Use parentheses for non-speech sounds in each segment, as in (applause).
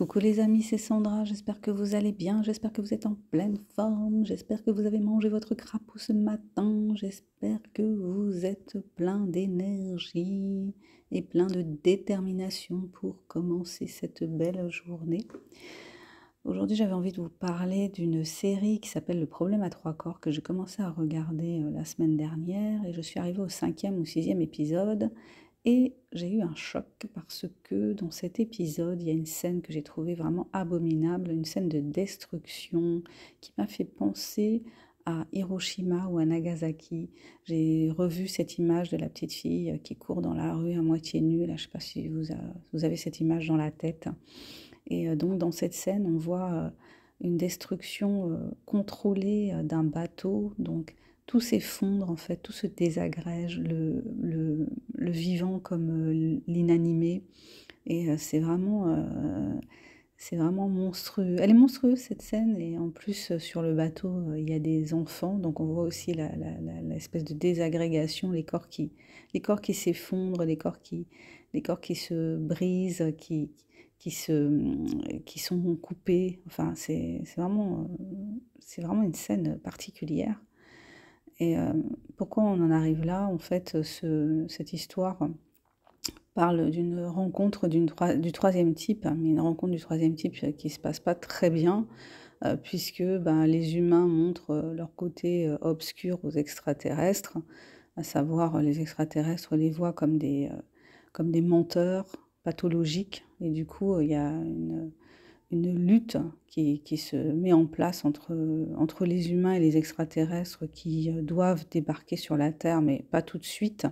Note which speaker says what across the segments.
Speaker 1: Coucou les amis, c'est Sandra, j'espère que vous allez bien, j'espère que vous êtes en pleine forme, j'espère que vous avez mangé votre crapaud ce matin, j'espère que vous êtes plein d'énergie et plein de détermination pour commencer cette belle journée. Aujourd'hui j'avais envie de vous parler d'une série qui s'appelle Le problème à trois corps que j'ai commencé à regarder euh, la semaine dernière et je suis arrivée au cinquième ou sixième épisode et j'ai eu un choc parce que dans cet épisode, il y a une scène que j'ai trouvée vraiment abominable, une scène de destruction qui m'a fait penser à Hiroshima ou à Nagasaki. J'ai revu cette image de la petite fille euh, qui court dans la rue à moitié nue. Là, je ne sais pas si vous, vous, avez cette image dans la tête. Et euh, donc, dans cette scène, on voit euh, une destruction contrôlée d'un bateau. Donc, tout s'effondre, en fait, tout se désagrège. Le, le, vivant comme euh, l'inanimé. Et euh, c'est vraiment, euh, c'est vraiment monstrueux. Elle est monstrueuse cette scène, et en plus sur le bateau, il y a des enfants, donc on voit aussi l'espèce de désagrégation, les corps qui, les corps qui s'effondrent, les corps qui, les corps qui se brisent, qui, qui, se, qui sont coupés. Enfin, c'est vraiment, vraiment une scène particulière. Et pourquoi on en arrive là En fait, euh, cette histoire parle d'une rencontre du troisième type, hein, mais une rencontre du troisième type euh, qui se passe pas très bien, euh, puisque ben, les humains montrent leur côté obscur aux extraterrestres, à savoir les extraterrestres les voient comme des, comme des menteurs pathologiques, et du coup il y a une une lutte qui, qui, se met en place entre, entre les humains et les extraterrestres qui euh, doivent débarquer sur la Terre, mais pas tout de suite.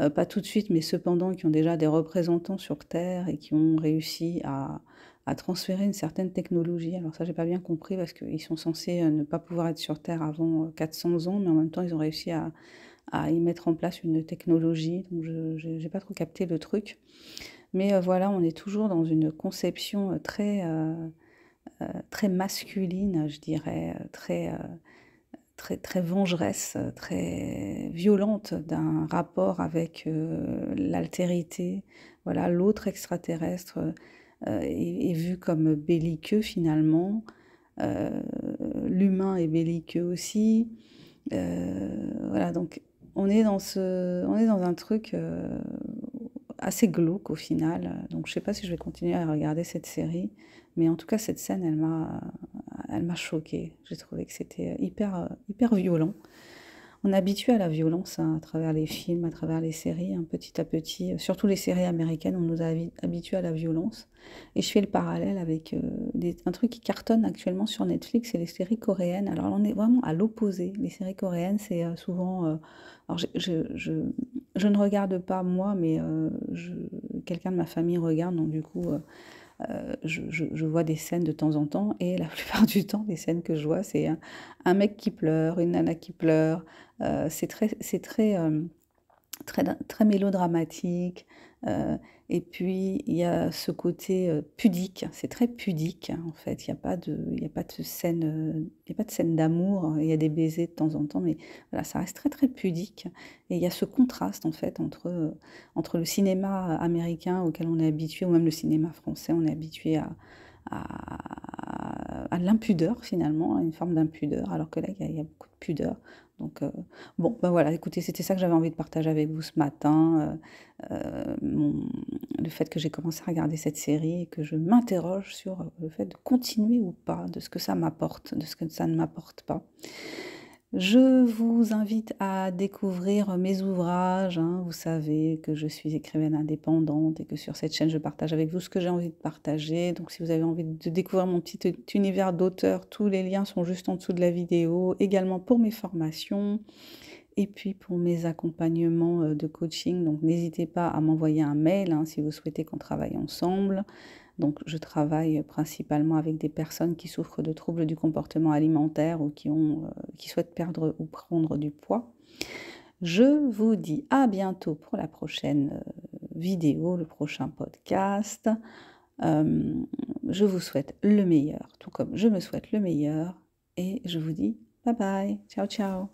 Speaker 1: Euh, pas tout de suite, mais cependant qui ont déjà des représentants sur Terre et qui ont réussi à, à transférer une certaine technologie. Alors ça, j'ai pas bien compris parce qu'ils sont censés euh, ne pas pouvoir être sur Terre avant 400 ans, mais en même temps, ils ont réussi à, à y mettre en place une technologie. Donc, je n'ai pas trop capté le truc. Mais euh, voilà, on est toujours dans une conception euh, très, euh, très masculine, je dirais, très, très, très vengeresse, très violente d'un rapport avec l'altérité. Voilà, l'autre extraterrestre est, vu comme belliqueux finalement. l'humain est belliqueux aussi. voilà, donc on est dans ce, on est dans un truc assez glauque au final. Donc je sais pas si je vais continuer à regarder cette série, mais en tout cas cette scène, elle m'a, elle m'a choquée. J'ai trouvé que c'était hyper, hyper violent. On est habitué à la violence hein, à travers les films, à travers les séries, un hein, petit à petit. Surtout les séries américaines, on nous a habitué à la violence. Et je fais le parallèle avec euh, un truc qui cartonne actuellement sur Netflix, c'est les séries coréennes. Alors on est vraiment à l'opposé. Les séries coréennes, c'est euh, souvent... Euh, alors je, je ne regarde pas moi, mais euh, quelqu'un de ma famille regarde, donc du coup, euh, euh, je, vois des scènes de temps en temps, et la (laughs) plupart du temps, des scènes que je vois, c'est un, mec qui pleure, une nana qui pleure. c'est très, c'est très très, très mélodramatique. Euh, et puis, il y a ce côté euh, pudique, c'est très pudique hein, en fait. Il n'y a, pas de, a pas de scène euh, a pas de scène d'amour, il y a des baisers de temps en temps, mais voilà, ça reste très très pudique. Et il y a ce contraste en fait entre, entre le cinéma américain auquel on est habitué, ou même le cinéma français, on est habitué à à l'impudeur finalement, à une forme d'impudeur, alors que là, il y, a beaucoup de pudeur. Donc, euh, bon, ben voilà, écoutez, c'était ça que j'avais envie de partager avec vous ce matin. Euh, euh, le fait que j'ai commencé à regarder cette série et que je m'interroge sur le fait de continuer ou pas, de ce que ça m'apporte, de ce que ça ne m'apporte pas. Je vous invite à découvrir mes ouvrages. Hein. Vous savez que je suis écrivaine indépendante et que sur cette chaîne, je partage avec vous ce que j'ai envie de partager. Donc si vous avez envie de découvrir mon petit univers d'auteur, tous les liens sont juste en dessous de la vidéo. Également pour mes formations. Et puis pour mes accompagnements euh, de coaching, donc n'hésitez pas à m'envoyer un mail hein, si vous souhaitez qu'on travaille ensemble. Donc je travaille principalement avec des personnes qui souffrent de troubles du comportement alimentaire ou qui, ont, euh, qui souhaitent perdre ou prendre du poids. Je vous dis à bientôt pour la prochaine euh, vidéo, le prochain podcast. je vous souhaite le meilleur, tout comme je me souhaite le meilleur. Et je vous dis bye bye, ciao ciao.